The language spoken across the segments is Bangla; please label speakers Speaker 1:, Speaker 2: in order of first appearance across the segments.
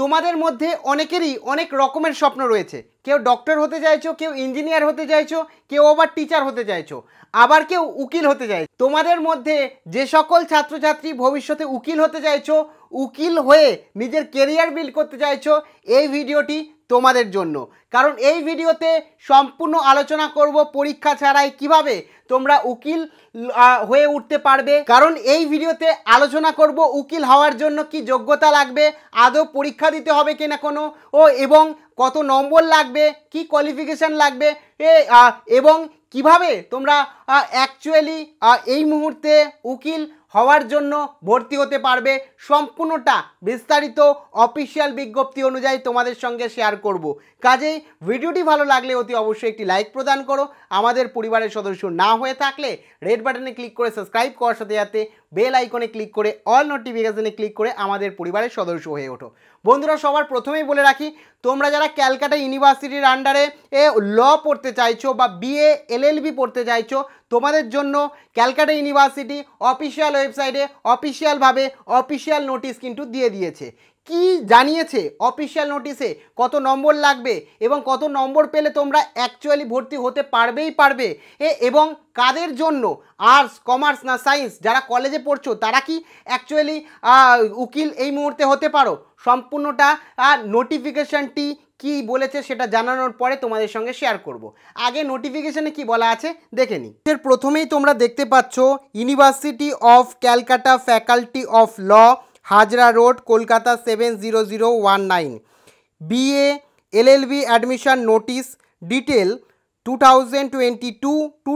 Speaker 1: তোমাদের মধ্যে অনেকেরই অনেক রকমের স্বপ্ন রয়েছে কেউ ডক্টর হতে চাইছো কেউ ইঞ্জিনিয়ার হতে চাইছো কেউ আবার টিচার হতে চাইছো আবার কেউ উকিল হতে চাইছো তোমাদের মধ্যে যে সকল ছাত্রছাত্রী ভবিষ্যতে উকিল হতে চাইছো উকিল হয়ে নিজের কেরিয়ার বিল্ড করতে চাইছো এই ভিডিওটি তোমাদের জন্য কারণ এই ভিডিওতে সম্পূর্ণ আলোচনা করব পরীক্ষা ছাড়াই কিভাবে তোমরা উকিল হয়ে উঠতে পারবে কারণ এই ভিডিওতে আলোচনা করব উকিল হওয়ার জন্য কি যোগ্যতা লাগবে আদৌ পরীক্ষা দিতে হবে কি না কোনো ও এবং কত নম্বর লাগবে কি কোয়ালিফিকেশান লাগবে এবং কিভাবে তোমরা অ্যাকচুয়ালি এই মুহূর্তে উকিল হওয়ার জন্য ভর্তি হতে পারবে সম্পূর্ণটা বিস্তারিত অফিসিয়াল বিজ্ঞপ্তি অনুযায়ী তোমাদের সঙ্গে শেয়ার করব। কাজেই ভিডিওটি ভালো লাগলে অতি অবশ্যই একটি লাইক প্রদান করো আমাদের পরিবারের সদস্য না হয়ে থাকলে রেড বাটনে ক্লিক করে সাবস্ক্রাইব করার সাথে সাথে বেল আইকনে ক্লিক করে অল নোটিফিকেশানে ক্লিক করে আমাদের পরিবারের সদস্য হয়ে ওঠো বন্ধুরা সবার প্রথমেই বলে রাখি তোমরা যারা ক্যালকাটা ইউনিভার্সিটির আন্ডারে এ ল পড়তে চাইছো বা বিএ এলএলবি পড়তে চাইছো তোমাদের জন্য ক্যালকাটা ইউনিভার্সিটি অফিসিয়াল ওয়েবসাইটে অফিসিয়ালভাবে অফিসিয়াল নোটিশ কিন্তু দিয়ে দিয়েছে কি জানিয়েছে অফিসিয়াল নোটিশে কত নম্বর লাগবে এবং কত নম্বর পেলে তোমরা অ্যাকচুয়ালি ভর্তি হতে পারবেই পারবে এ এবং কাদের জন্য আর্টস কমার্স না সায়েন্স যারা কলেজে পড়ছো তারা কি অ্যাকচুয়ালি উকিল এই মুহূর্তে হতে পারো সম্পূর্ণটা নোটিফিকেশানটি কি বলেছে সেটা জানানোর পরে তোমাদের সঙ্গে শেয়ার করব। আগে নোটিফিকেশনে কি বলা আছে দেখে নিই এর প্রথমেই তোমরা দেখতে পাচ্ছ university of Calcutta faculty of law Hazra road Kolkata seven zero zero one nine BA LLB admission notice detail two thousand twenty two two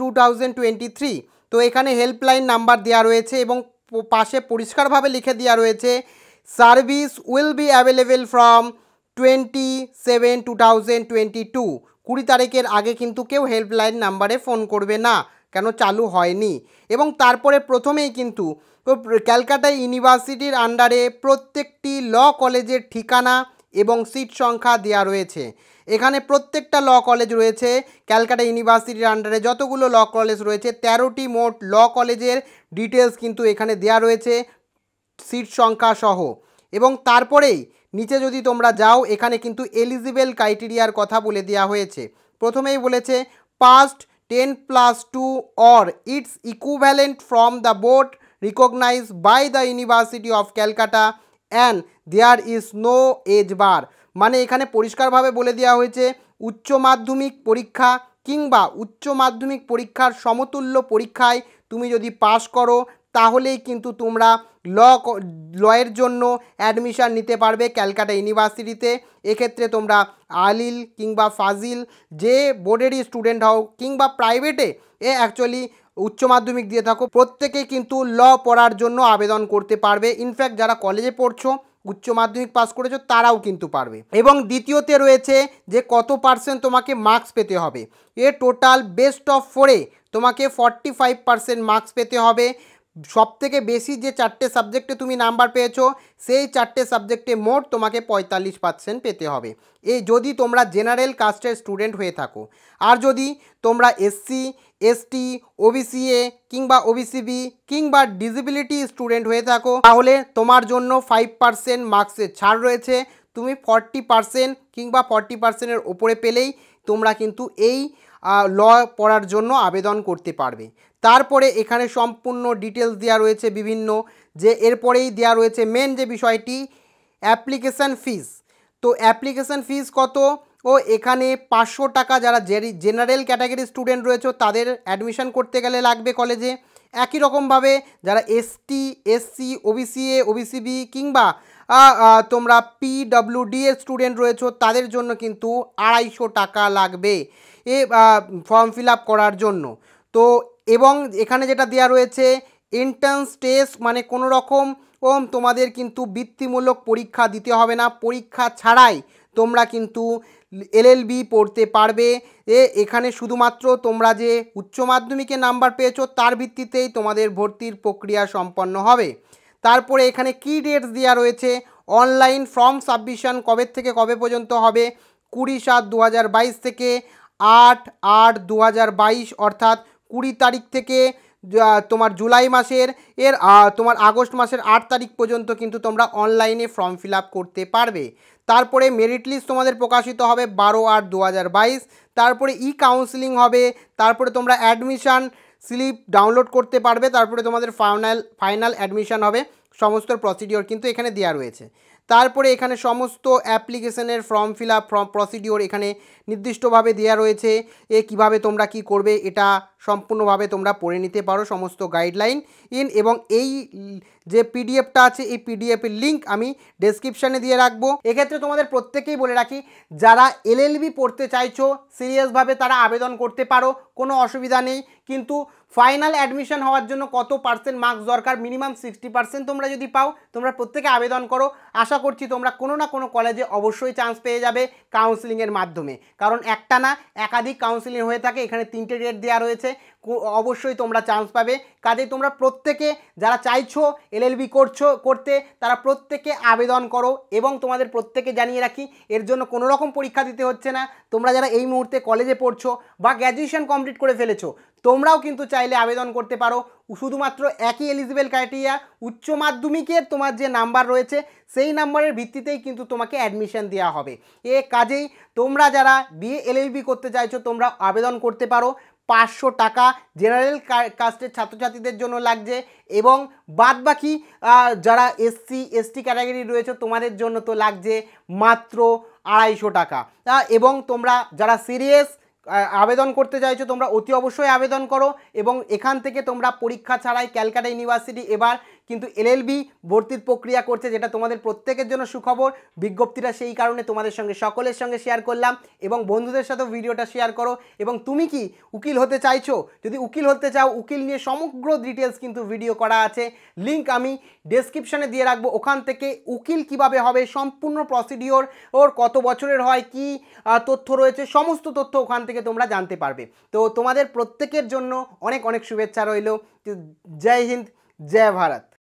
Speaker 1: two thousand twenty three তো এখানে হেল্পলাইন নাম্বার দেওয়া রয়েছে এবং পাশে পরিষ্কারভাবে লিখে দেওয়া রয়েছে service will be available from twenty seven two thousand twenty two কুড়ি তারিখের আগে কিন্তু কেউ হেল্পলাইন নাম্বারে ফোন করবে না কেন চালু হয়নি এবং তারপরে প্রথমেই কিন্তু ক্যালকাটা ইউনিভার্সিটির আন্ডারে প্রত্যেকটি ল কলেজের ঠিকানা এবং সিট সংখ্যা দেওয়া রয়েছে এখানে প্রত্যেকটা ল কলেজ রয়েছে ক্যালকাটা ইউনিভার্সিটির আন্ডারে যতগুলো ল কলেজ রয়েছে তেরোটি মোট ল কলেজের ডিটেলস কিন্তু এখানে দেওয়া রয়েছে সিট সংখ্যা সহ এবং তারপরেই নিচে যদি তোমরা যাও এখানে কিন্তু এলিজিবেল ক্রাইটেরিয়ার কথা বলে দেওয়া হয়েছে প্রথমেই বলেছে past ten plus two or its equivalent from the board recognise by the university of Calcutta and there is no age bar মানে এখানে পরিষ্কারভাবে বলে দেওয়া হয়েছে উচ্চ মাধ্যমিক পরীক্ষা কিংবা উচ্চ মাধ্যমিক পরীক্ষার সমতুল্য পরীক্ষায় তুমি যদি পাশ করো তাহলেই কিন্তু তোমরা ল লয়ের জন্য অ্যাডমিশান নিতে পারবে ক্যালকাটা ইউনিভার্সিটিতে এক্ষেত্রে তোমরা আলিল কিংবা ফাজিল যে বোর্ডেরই স্টুডেন্ট হও কিংবা প্রাইভেটে এ অ্যাকচুয়ালি উচ্চ মাধ্যমিক দিয়ে থাকো প্রত্যেকেই কিন্তু ল পড়ার জন্য আবেদন করতে পারবে ইনফ্যাক্ট যারা কলেজে পড়ছো উচ্চ মাধ্যমিক পাস করেছো তারাও কিন্তু পারবে এবং দ্বিতীয়তে রয়েছে যে কত পার্সেন্ট তোমাকে মার্কস পেতে হবে এ টোটাল বেস্ট অফ ফোরে তোমাকে ফর্টি ফাইভ পার্সেন্ট মার্কস পেতে হবে সব থেকে বেশি যে চারটে সাবজেক্টে তুমি নাম্বার পেয়েছো সেই চারটে সাবজেক্টে মোট তোমাকে পঁয়তাল্লিশ পার্সেন্ট পেতে হবে এই যদি তোমরা জেনারেল কাস্টের স্টুডেন্ট হয়ে থাকো আর যদি তোমরা এসসি এসটি এ কিংবা ওবিসিবি কিংবা ডিসেবিলিটি স্টুডেন্ট হয়ে থাকো তাহলে তোমার জন্য ফাইভ পার্সেন্ট মার্কসের ছাড় রয়েছে তুমি ফর্টি পার্সেন্ট কিংবা ফর্টি পার্সেন্টের ওপরে পেলেই তোমরা কিন্তু এই ল পড়ার জন্য আবেদন করতে পারবে তারপরে এখানে সম্পূর্ণ ডিটেলস দেওয়া রয়েছে বিভিন্ন যে এরপরেই দেওয়া রয়েছে মেন যে বিষয়টি অ্যাপ্লিকেশান ফিস তো অ্যাপ্লিকেশান ফিস কত ও এখানে পাঁচশো টাকা যারা জেনারেল ক্যাটাগরি স্টুডেন্ট রয়েছে তাদের অ্যাডমিশন করতে গেলে লাগবে কলেজে একই রকমভাবে যারা ST SC OBC A OBC B কিংবা তোমরা পিডব্লিউডি এর স্টুডেন্ট রয়েছো তাদের জন্য কিন্তু আড়াইশো টাকা লাগবে এ ফর্ম ফিল করার জন্য তো এবং এখানে যেটা দেওয়া রয়েছে এন্ট্রান্স টেস্ট মানে কোনো রকম ওম তোমাদের কিন্তু বৃত্তিমূলক পরীক্ষা দিতে হবে না পরীক্ষা ছাড়াই তোমরা কিন্তু এলএলবি পড়তে পারবে এ এখানে শুধুমাত্র তোমরা যে উচ্চ মাধ্যমিকে নাম্বার পেয়েছো তার ভিত্তিতেই তোমাদের ভর্তির প্রক্রিয়া সম্পন্ন হবে তারপরে এখানে কি ডেটস দেওয়া রয়েছে অনলাইন ফর্ম সাবমিশন কবে থেকে কবে পর্যন্ত হবে কুড়ি সাত দু থেকে আট আট দু অর্থাৎ কুড়ি তারিখ থেকে তোমার জুলাই মাসের এর তোমার আগস্ট মাসের আট তারিখ পর্যন্ত কিন্তু তোমরা অনলাইনে ফর্ম ফিল করতে পারবে তারপরে মেরিট লিস্ট তোমাদের প্রকাশিত হবে বারো আট দু তারপরে ই কাউন্সিলিং হবে তারপরে তোমরা অ্যাডমিশান স্লিপ ডাউনলোড করতে পারবে তারপরে তোমাদের ফাইনাল ফাইনাল অ্যাডমিশান হবে সমস্ত প্রসিডিওর কিন্তু এখানে দেওয়া রয়েছে তারপরে এখানে সমস্ত অ্যাপ্লিকেশনের form fill up form procedure এখানে নির্দিষ্টভাবে দেওয়া রয়েছে এ কিভাবে তোমরা কি করবে এটা সম্পূর্ণভাবে তোমরা পড়ে নিতে পারো সমস্ত গাইডলাইন ইন এবং এই যে পিডিএফটা আছে এই পিডিএফের লিঙ্ক আমি ডেসক্রিপশানে দিয়ে রাখবো এক্ষেত্রে তোমাদের প্রত্যেকেই বলে রাখি যারা এলএলবি পড়তে চাইছো সিরিয়াসভাবে তারা আবেদন করতে পারো কোনো অসুবিধা নেই কিন্তু ফাইনাল অ্যাডমিশন হওয়ার জন্য কত পার্সেন্ট মার্কস দরকার মিনিমাম সিক্সটি পার্সেন্ট তোমরা যদি পাও তোমরা প্রত্যেকে আবেদন করো আশা আশা করছি তোমরা কোনো না কোনো কলেজে অবশ্যই চান্স পেয়ে যাবে কাউন্সিলিংয়ের মাধ্যমে কারণ একটা না একাধিক কাউন্সিলিং হয়ে থাকে এখানে তিনটে ডেট দেওয়া রয়েছে অবশ্যই তোমরা চান্স পাবে কাজে তোমরা প্রত্যেকে যারা চাইছো এলএলবি করছো করতে তারা প্রত্যেকে আবেদন করো এবং তোমাদের প্রত্যেকে জানিয়ে রাখি এর জন্য কোনো রকম পরীক্ষা দিতে হচ্ছে না তোমরা যারা এই মুহূর্তে কলেজে পড়ছো বা গ্র্যাজুয়েশন কমপ্লিট করে ফেলেছো তোমরাও কিন্তু চাইলে আবেদন করতে পারো শুধুমাত্র একই এলিজিবেল ক্রাইটেরিয়া উচ্চ মাধ্যমিকের তোমার যে নাম্বার রয়েছে সেই নাম্বারের ভিত্তিতেই কিন্তু তোমাকে অ্যাডমিশন দেওয়া হবে এ কাজেই তোমরা যারা বিএ এলএলবি করতে চাইছো তোমরা আবেদন করতে পারো পাঁচশো টাকা জেনারেল কাস্টের ছাত্রছাত্রীদের জন্য লাগছে এবং বাদ বাকি যারা এসসি এসটি ক্যাটাগরি রয়েছে তোমাদের জন্য তো লাগছে মাত্র আড়াইশো টাকা এবং তোমরা যারা সিরিয়াস আবেদন করতে চাইছো তোমরা অতি অবশ্যই আবেদন করো এবং এখান থেকে তোমরা পরীক্ষা ছাড়াই ক্যালকাটা ইউনিভার্সিটি এবার কিন্তু এলএলবি ভর্তির প্রক্রিয়া করছে যেটা তোমাদের প্রত্যেকের জন্য সুখবর বিজ্ঞপ্তিটা সেই কারণে তোমাদের সঙ্গে সকলের সঙ্গে শেয়ার করলাম এবং বন্ধুদের সাথেও ভিডিওটা শেয়ার করো এবং তুমি কি উকিল হতে চাইছো যদি উকিল হতে চাও উকিল নিয়ে সমগ্র ডিটেলস কিন্তু ভিডিও করা আছে লিঙ্ক আমি ডেসক্রিপশানে দিয়ে রাখবো ওখান থেকে উকিল কিভাবে হবে সম্পূর্ণ প্রসিডিওর ওর কত বছরের হয় কি তথ্য রয়েছে সমস্ত তথ্য ওখান থেকে তোমরা জানতে পারবে তো তোমাদের প্রত্যেকের জন্য অনেক অনেক শুভেচ্ছা রইল জয় হিন্দ জয় ভারত